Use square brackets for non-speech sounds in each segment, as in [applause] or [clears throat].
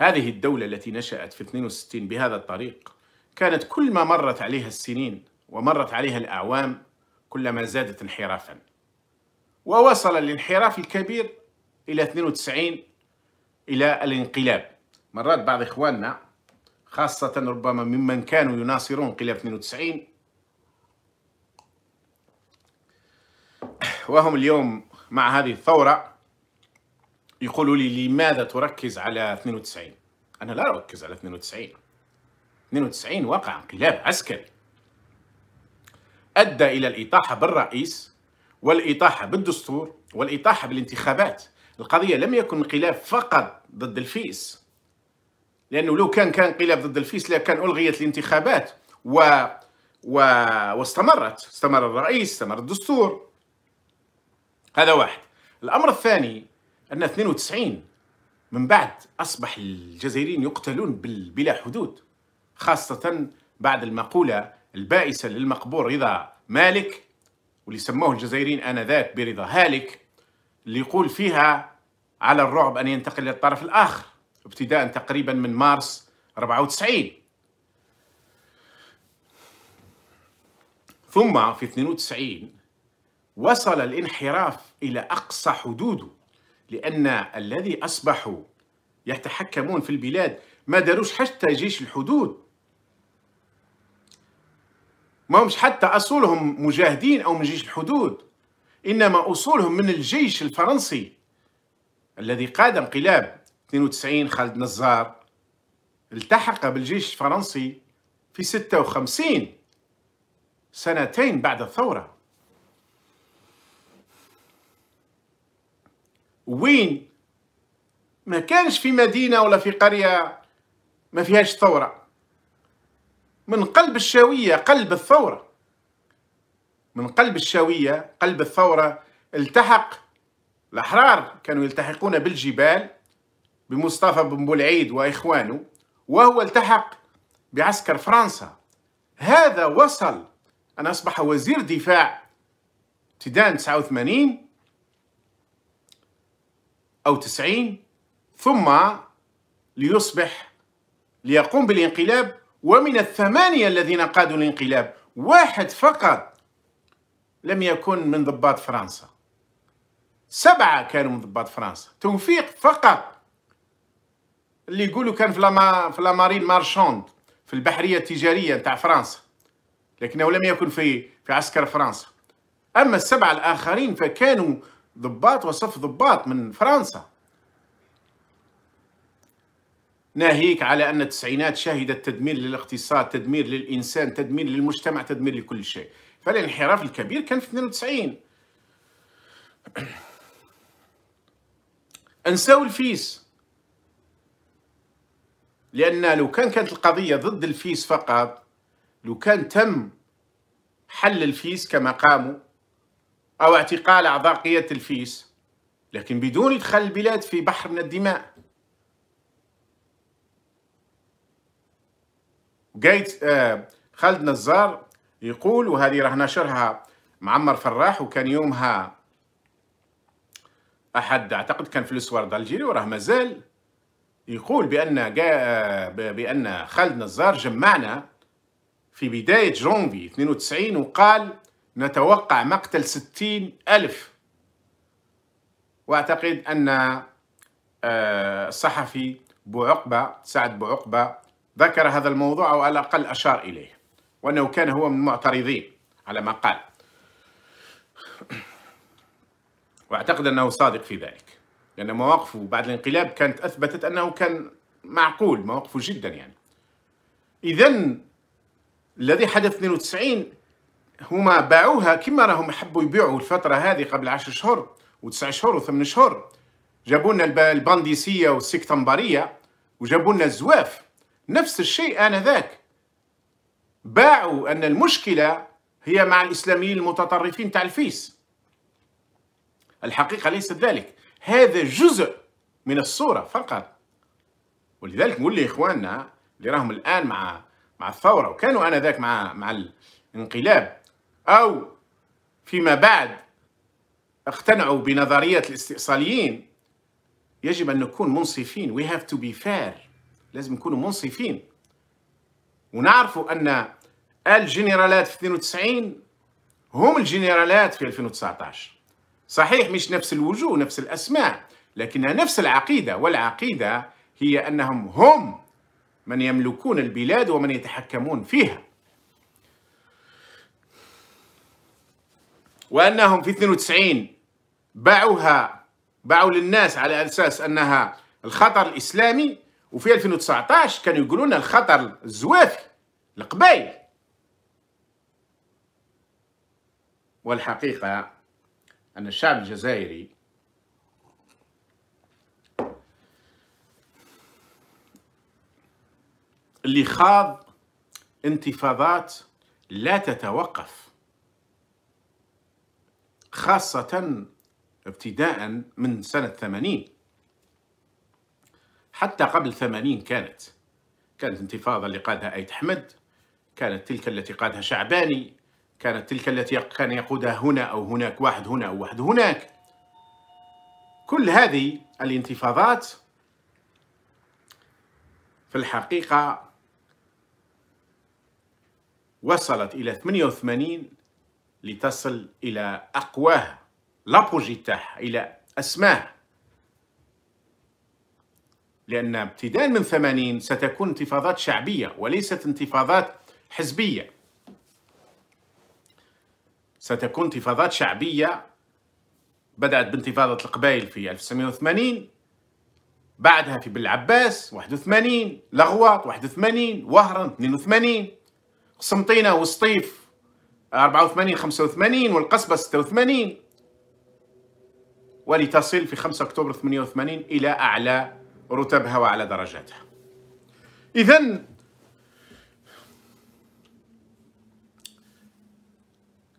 هذه الدولة التي نشأت في 62 بهذا الطريق كانت كل ما مرت عليها السنين ومرت عليها الأعوام كلما زادت انحرافا ووصل الانحراف الكبير إلى 92 إلى الانقلاب مرات بعض إخواننا خاصة ربما ممن كانوا يناصرون انقلاب 92 وهم اليوم مع هذه الثورة يقولوا لي لماذا تركز على 92 أنا لا أركز على 92 92 وقع انقلاب عسكري أدى إلى الإطاحة بالرئيس والإطاحة بالدستور والإطاحة بالانتخابات القضية لم يكن انقلاب فقط ضد الفيس لأنه لو كان كان انقلاب ضد الفيس لكان ألغيت الانتخابات و... و... واستمرت استمر الرئيس استمر الدستور هذا واحد الأمر الثاني ان 92 من بعد اصبح الجزائريين يقتلون بلا حدود خاصه بعد المقوله البائسه للمقبور رضا مالك واللي سموه الجزائريين انذاك برضا هالك اللي يقول فيها على الرعب ان ينتقل للطرف الاخر ابتداء تقريبا من مارس 94 ثم في 92 وصل الانحراف الى اقصى حدوده لأن الذي أصبحوا يتحكمون في البلاد ما داروش حتى جيش الحدود ما همش حتى أصولهم مجاهدين أو من جيش الحدود إنما أصولهم من الجيش الفرنسي الذي قاد انقلاب 92 خالد نزار التحق بالجيش الفرنسي في 56 سنتين بعد الثورة وين ما كانش في مدينة ولا في قرية ما فيهاش ثورة من قلب الشاوية قلب الثورة من قلب الشاوية قلب الثورة التحق الأحرار كانوا يلتحقون بالجبال بمصطفى بن بولعيد وإخوانه وهو التحق بعسكر فرنسا هذا وصل أن أصبح وزير دفاع تدان 89 أو تسعين ثم ليصبح ليقوم بالانقلاب ومن الثمانية الذين قادوا الانقلاب واحد فقط لم يكن من ضباط فرنسا سبعة كانوا من ضباط فرنسا توفيق فقط اللي يقولوا كان في لما في لامارين مارشوند في البحرية التجارية نتاع فرنسا لكنه لم يكن في في عسكر فرنسا أما السبعة الآخرين فكانوا ضباط وصف ضباط من فرنسا ناهيك على أن التسعينات شهدت تدمير للاقتصاد تدمير للإنسان تدمير للمجتمع تدمير لكل شيء فالانحراف الكبير كان في 92 [clears throat] انساو الفيس لأن لو كان كانت القضية ضد الفيس فقط لو كان تم حل الفيس كما قاموا أو اعتقال أعضاء قيادة الفيس لكن بدون إدخال البلاد في بحر من الدماء قايت آه، خالد نزار يقول وهذه راه نشرها معمر فراح وكان يومها احد اعتقد كان في الاسوار الجيري وراه مازال يقول بان آه، بان خالد نزار جمعنا في بدايه جونفي 92 وقال نتوقع مقتل ستين ألف وأعتقد أن آه، الصحفي بوعقبة سعد بوعقبة ذكر هذا الموضوع أو على الأقل أشار إليه وأنه كان هو من المعترضين على ما قال وأعتقد أنه صادق في ذلك لأن مواقفه بعد الانقلاب كانت أثبتت أنه كان معقول مواقفه جدا يعني إذا الذي حدث 92 هما باعوها كما راهم حبوا يبيعوا الفترة هذه قبل عشر شهور وتسع شهور وثمان شهور جابوا لنا البانديسيه والسكتمبرية وجابوا لنا الزواف نفس الشيء آنذاك باعوا أن المشكلة هي مع الإسلاميين المتطرفين تاع الفيس الحقيقة ليست ذلك هذا جزء من الصورة فقط ولذلك نقول لي اخواننا اللي راهم الآن مع مع الثورة وكانوا آنذاك مع مع الانقلاب أو فيما بعد اقتنعوا بنظرية الاستئصاليين يجب أن نكون منصفين we have to be fair لازم نكون منصفين ونعرف أن الجنرالات في 92 هم الجنرالات في 2019 صحيح مش نفس الوجوه نفس الأسماء لكنها نفس العقيدة والعقيدة هي أنهم هم من يملكون البلاد ومن يتحكمون فيها وأنهم في 92 باعوها باعوا للناس على أساس أنها الخطر الإسلامي وفي 2019 كانوا يقولوا لنا الخطر الزوافي القبايل والحقيقة أن الشعب الجزائري اللي خاض انتفاضات لا تتوقف خاصة ابتداء من سنة ثمانين حتى قبل ثمانين كانت كانت انتفاضة اللي قادها أيت حمد كانت تلك التي قادها شعباني كانت تلك التي كان يقودها هنا أو هناك واحد هنا أو واحد هناك كل هذه الانتفاضات في الحقيقة وصلت إلى 88 لتصل إلى أقواه لابوجي تاعها إلى أسماه لأن ابتداء من ثمانين ستكون انتفاضات شعبية وليست انتفاضات حزبية ستكون انتفاضات شعبية بدأت بانتفاضة القبائل في 1980 بعدها في بالعباس 81 لغواط 81 وهران 82 قسنطينة وسطيف 84 85 والقصبة 86 ولتصل في 5 أكتوبر 88 إلى أعلى رتبها وأعلى درجاتها إذا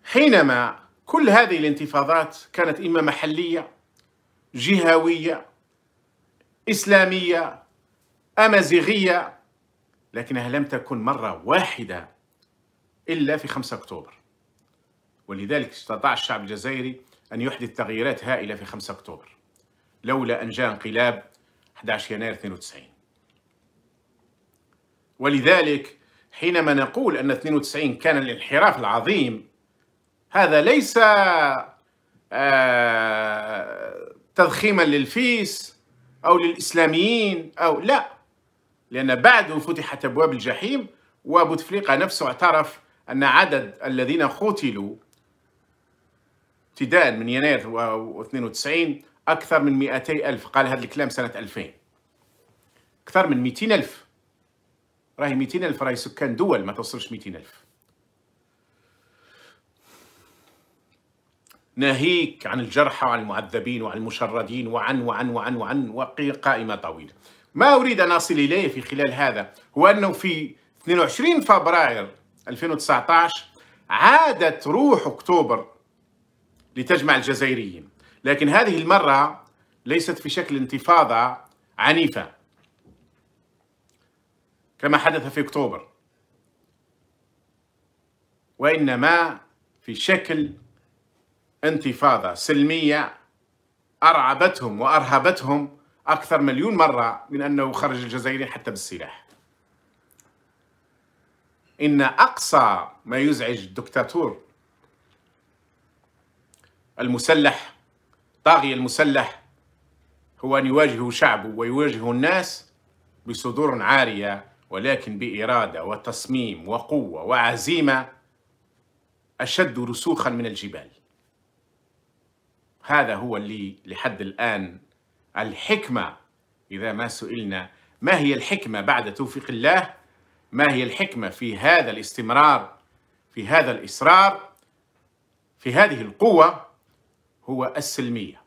حينما كل هذه الانتفاضات كانت إما محلية جهوية إسلامية أمازيغية لكنها لم تكن مرة واحدة إلا في 5 أكتوبر ولذلك استطاع الشعب الجزائري أن يحدث تغييرات هائلة في 5 أكتوبر لولا أن جاء انقلاب 11 يناير 92 ولذلك حينما نقول أن 92 كان الانحراف العظيم هذا ليس آه، تضخيما للفيس أو للإسلاميين أو لا لأن بعده فتحت أبواب الجحيم وبوتفليقة نفسه اعترف أن عدد الذين قتلوا ابتداء من يناير 92 أكثر من 200 ألف قال هذا الكلام سنة 2000 أكثر من 200 ألف راهي 200 ألف راهي سكان دول ما توصلش 200 ألف ناهيك عن الجرحى وعن المعذبين وعن المشردين وعن وعن وعن وعن, وقائمه طويلة ما أريد أن أصل إليه في خلال هذا هو أنه في 22 فبراير 2019 عادت روح أكتوبر لتجمع الجزائريين لكن هذه المرة ليست في شكل انتفاضة عنيفة كما حدث في أكتوبر وإنما في شكل انتفاضة سلمية أرعبتهم وأرهبتهم أكثر مليون مرة من أنه خرج الجزائريين حتى بالسلاح إن أقصى ما يزعج الدكتاتور المسلح طاغية المسلح هو أن يواجه شعبه ويواجه الناس بصدور عارية ولكن بإرادة وتصميم وقوة وعزيمة أشد رسوخا من الجبال هذا هو اللي لحد الآن الحكمة إذا ما سئلنا ما هي الحكمة بعد توفيق الله ما هي الحكمة في هذا الاستمرار في هذا الإصرار في هذه القوة هو السلمية